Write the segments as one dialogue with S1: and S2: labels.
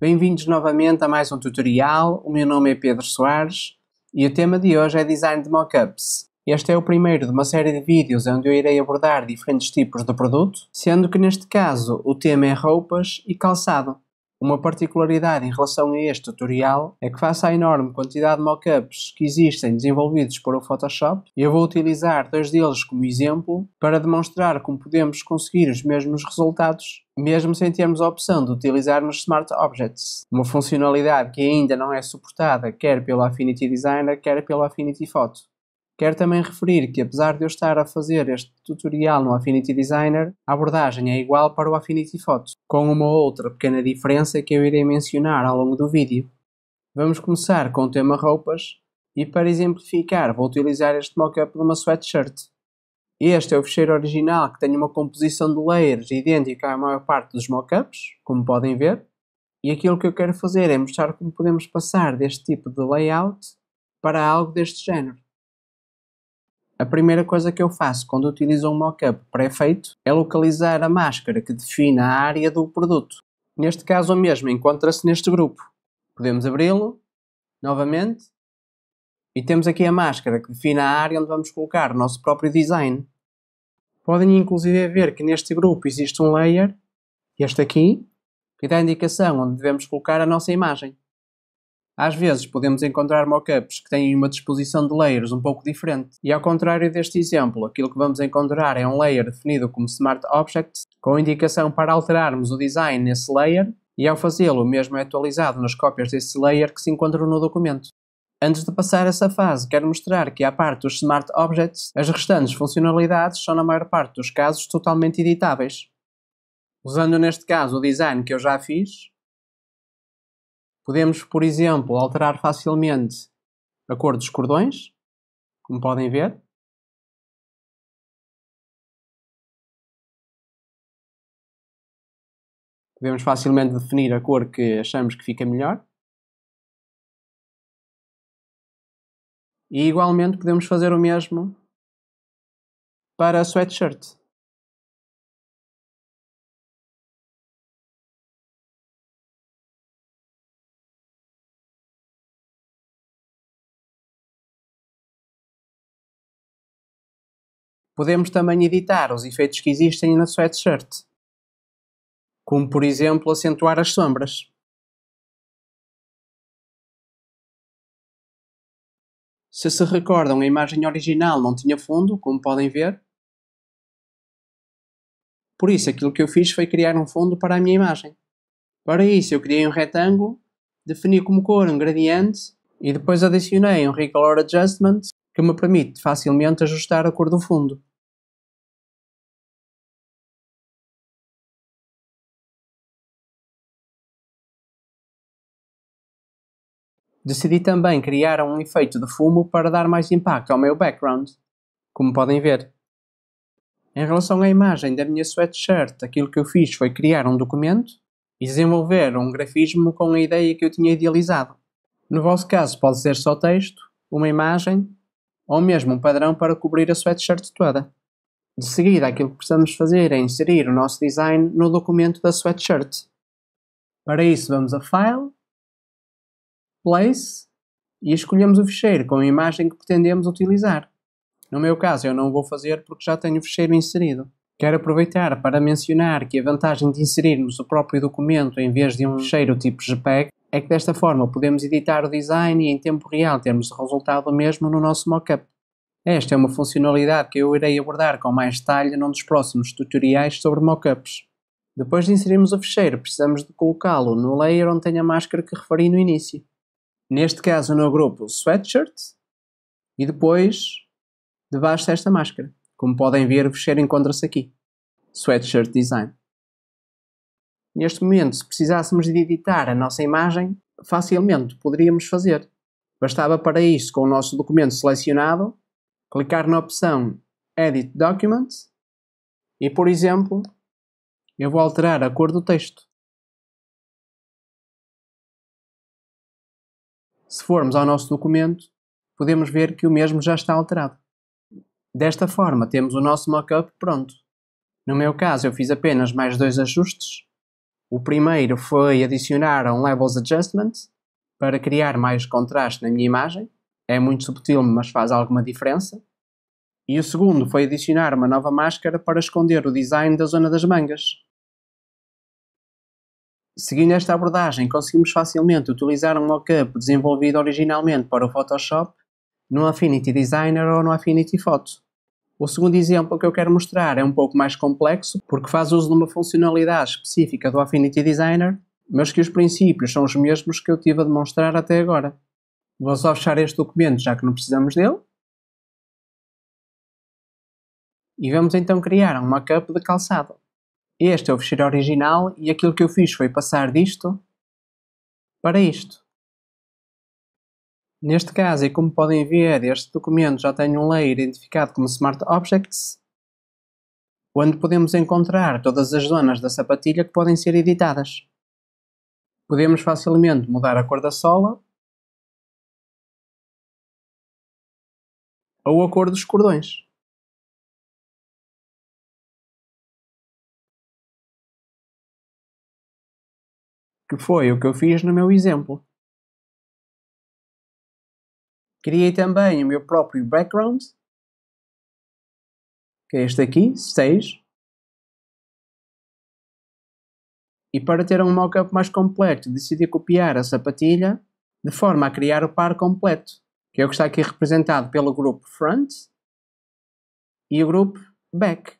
S1: Bem-vindos novamente a mais um tutorial. O meu nome é Pedro Soares e o tema de hoje é Design de Mockups. Este é o primeiro de uma série de vídeos onde eu irei abordar diferentes tipos de produto, sendo que neste caso o tema é roupas e calçado. Uma particularidade em relação a este tutorial é que face à enorme quantidade de mockups que existem desenvolvidos por o Photoshop, eu vou utilizar dois deles como exemplo para demonstrar como podemos conseguir os mesmos resultados mesmo sem termos a opção de utilizarmos Smart Objects, uma funcionalidade que ainda não é suportada quer pelo Affinity Designer, quer pelo Affinity Photo. Quero também referir que, apesar de eu estar a fazer este tutorial no Affinity Designer, a abordagem é igual para o Affinity Photo, com uma outra pequena diferença que eu irei mencionar ao longo do vídeo. Vamos começar com o tema roupas e, para exemplificar, vou utilizar este mockup de uma sweatshirt. Este é o fecheiro original que tem uma composição de layers idêntica à maior parte dos mockups, como podem ver. E aquilo que eu quero fazer é mostrar como podemos passar deste tipo de layout para algo deste género. A primeira coisa que eu faço quando utilizo um mockup pré-feito é localizar a máscara que define a área do produto. Neste caso, o mesmo encontra-se neste grupo. Podemos abri-lo novamente e temos aqui a máscara que define a área onde vamos colocar o nosso próprio design. Podem inclusive ver que neste grupo existe um layer, este aqui, que dá a indicação onde devemos colocar a nossa imagem. Às vezes podemos encontrar mockups que têm uma disposição de layers um pouco diferente, e ao contrário deste exemplo, aquilo que vamos encontrar é um layer definido como Smart Object, com indicação para alterarmos o design nesse layer, e ao fazê-lo, o mesmo é atualizado nas cópias desse layer que se encontram no documento. Antes de passar essa fase, quero mostrar que à parte dos Smart Objects, as restantes funcionalidades são na maior parte dos casos totalmente editáveis. Usando neste caso o design que eu já fiz, podemos, por exemplo, alterar
S2: facilmente a cor dos cordões, como podem ver. Podemos facilmente definir a cor que achamos que fica melhor. E igualmente podemos fazer o mesmo para a sweatshirt. Podemos também editar os efeitos que existem na sweatshirt, como por exemplo acentuar as sombras. Se se recordam, a imagem original não tinha fundo, como podem ver. Por isso, aquilo que eu fiz foi criar um fundo
S1: para a minha imagem. Para isso, eu criei um retângulo, defini como cor um gradiente
S2: e depois adicionei um Recolor Adjustment que me permite facilmente ajustar a cor do fundo. Decidi também criar um efeito de fumo para dar mais impacto ao meu background, como podem
S1: ver. Em relação à imagem da minha sweatshirt, aquilo que eu fiz foi criar um documento e desenvolver um grafismo com a ideia que eu tinha idealizado. No vosso caso, pode ser só texto, uma imagem ou mesmo um padrão para cobrir a sweatshirt toda. De seguida, aquilo que precisamos fazer é inserir o nosso design no documento da sweatshirt. Para isso, vamos a File, place e escolhemos o ficheiro com a imagem que pretendemos utilizar. No meu caso, eu não vou fazer porque já tenho o ficheiro inserido. Quero aproveitar para mencionar que a vantagem de inserirmos o próprio documento em vez de um ficheiro tipo JPEG é que desta forma podemos editar o design e em tempo real termos o resultado mesmo no nosso mockup. Esta é uma funcionalidade que eu irei abordar com mais detalhe num dos próximos tutoriais sobre mockups. Depois de inserirmos o ficheiro, precisamos de colocá-lo no layer onde tem a máscara que referi no início. Neste caso, no grupo sweatshirt e depois debaixo desta máscara. Como podem ver, o fecheiro encontra-se aqui. Sweatshirt Design. Neste momento, se precisássemos de editar a nossa imagem, facilmente poderíamos fazer. Bastava para isso, com o nosso documento selecionado, clicar na opção
S2: Edit Document e, por exemplo, eu vou alterar a cor do texto. Se formos ao nosso documento, podemos ver que o mesmo já está alterado. Desta
S1: forma, temos o nosso mockup pronto. No meu caso, eu fiz apenas mais dois ajustes. O primeiro foi adicionar um Levels Adjustment para criar mais contraste na minha imagem. É muito subtil, mas faz alguma diferença. E o segundo foi adicionar uma nova máscara para esconder o design da zona das mangas, Seguindo esta abordagem, conseguimos facilmente utilizar um mockup desenvolvido originalmente para o Photoshop no Affinity Designer ou no Affinity Photo. O segundo exemplo que eu quero mostrar é um pouco mais complexo, porque faz uso de uma funcionalidade específica do Affinity Designer, mas que os princípios são os mesmos que eu tive a demonstrar até agora.
S2: Vou só fechar este documento, já que não precisamos dele. E vamos então criar um mockup de calçado este é o fecheiro original
S1: e aquilo que eu fiz foi passar disto para isto. Neste caso, e como podem ver, este documento já tem um layer identificado como Smart Objects, onde podemos encontrar todas as zonas da sapatilha que podem
S2: ser editadas. Podemos facilmente mudar a cor da sola ou a cor dos cordões. que foi o que eu fiz no meu exemplo. Criei também o meu próprio background, que é este aqui, stage. E para ter um mockup mais completo, decidi copiar a sapatilha de forma a criar
S1: o par completo, que é o que está aqui representado pelo grupo front e o grupo back.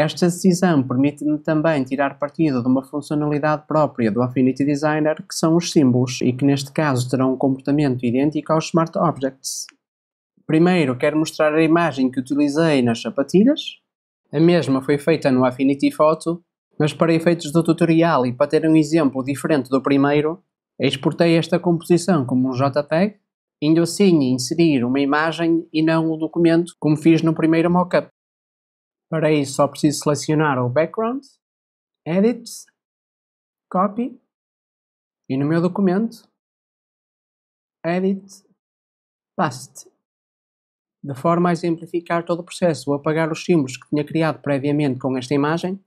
S1: Esta decisão permite-me também tirar partido de uma funcionalidade própria do Affinity Designer, que são os símbolos, e que neste caso terão um comportamento idêntico aos Smart Objects. Primeiro, quero mostrar a imagem que utilizei nas sapatilhas. A mesma foi feita no Affinity Photo, mas para efeitos do tutorial e para ter um exemplo diferente do primeiro, exportei esta composição como um JPEG, indo assim inserir uma imagem e não o um documento, como fiz no
S2: primeiro mockup. Para isso só preciso selecionar o background, edit, copy e no meu documento edit, paste. De forma a exemplificar todo o processo, vou apagar os símbolos que tinha criado previamente com esta imagem,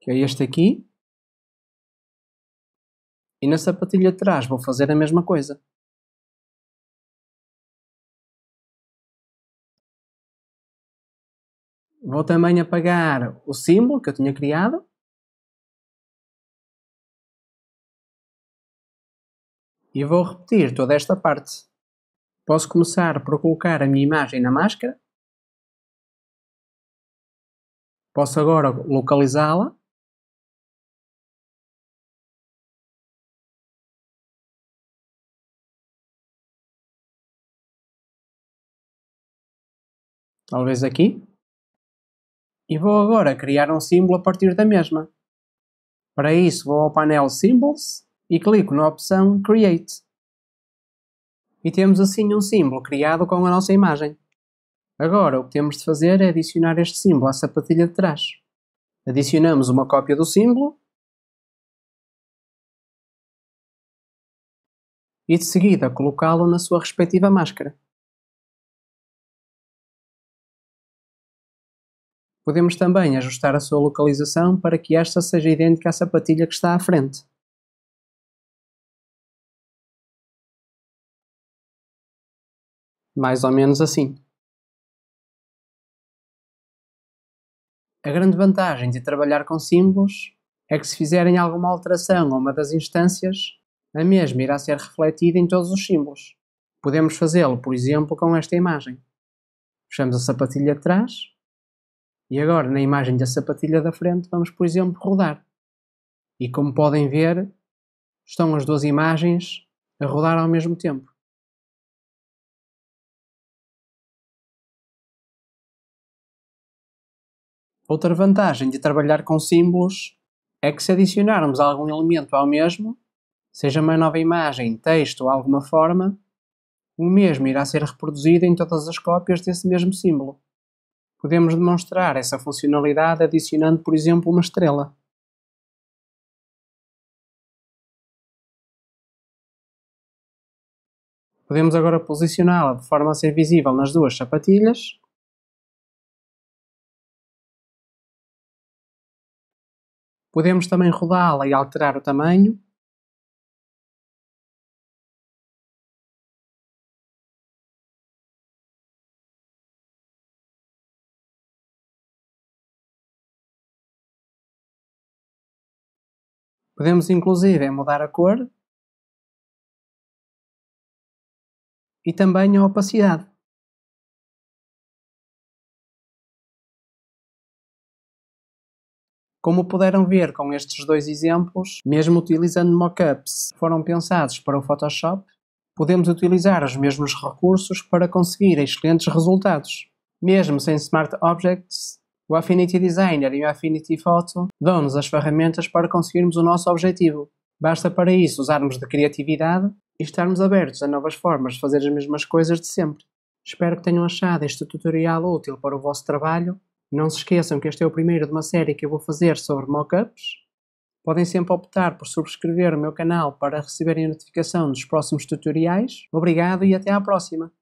S2: que é este aqui, e na sapatilha de trás vou fazer a mesma coisa. Vou também apagar o símbolo que eu tinha criado. E vou repetir toda esta parte. Posso começar por colocar a minha imagem na máscara. Posso agora localizá-la. Talvez aqui e vou agora criar um símbolo a partir da mesma. Para isso vou ao painel Symbols e clico
S1: na opção Create. E temos assim um símbolo criado com a nossa
S2: imagem. Agora o que temos de fazer é adicionar este símbolo à sapatilha de trás. Adicionamos uma cópia do símbolo e de seguida colocá-lo na sua respectiva máscara. Podemos também ajustar a sua localização para que esta seja idêntica à sapatilha que está à frente. Mais ou menos assim. A grande vantagem de trabalhar com símbolos é que se fizerem alguma alteração a uma das instâncias,
S1: a mesma irá ser refletida em todos os símbolos. Podemos fazê-lo, por exemplo, com esta imagem. Fechamos a sapatilha de trás e agora, na imagem da sapatilha
S2: da frente, vamos, por exemplo, rodar. E como podem ver, estão as duas imagens a rodar ao mesmo tempo. Outra vantagem de trabalhar com símbolos é que se adicionarmos algum elemento ao mesmo, seja
S1: uma nova imagem, texto ou alguma forma, o mesmo irá ser reproduzido em todas
S2: as cópias desse mesmo símbolo. Podemos demonstrar essa funcionalidade adicionando, por exemplo, uma estrela. Podemos agora posicioná-la de forma a ser visível nas duas sapatilhas. Podemos também rodá-la e alterar o tamanho. Podemos inclusive é mudar a cor e também a opacidade. Como puderam ver com estes dois exemplos, mesmo utilizando mockups que foram
S1: pensados para o Photoshop, podemos utilizar os mesmos recursos para conseguir excelentes resultados, mesmo sem Smart Objects o Affinity Designer e o Affinity Photo dão-nos as ferramentas para conseguirmos o nosso objetivo. Basta para isso usarmos de criatividade e estarmos abertos a novas formas de fazer as mesmas coisas de sempre. Espero que tenham achado este tutorial útil para o vosso trabalho. Não se esqueçam que este é o primeiro de uma série que eu vou fazer sobre mockups. Podem sempre optar por subscrever o meu canal para
S2: receberem a notificação dos próximos tutoriais. Obrigado e até à próxima!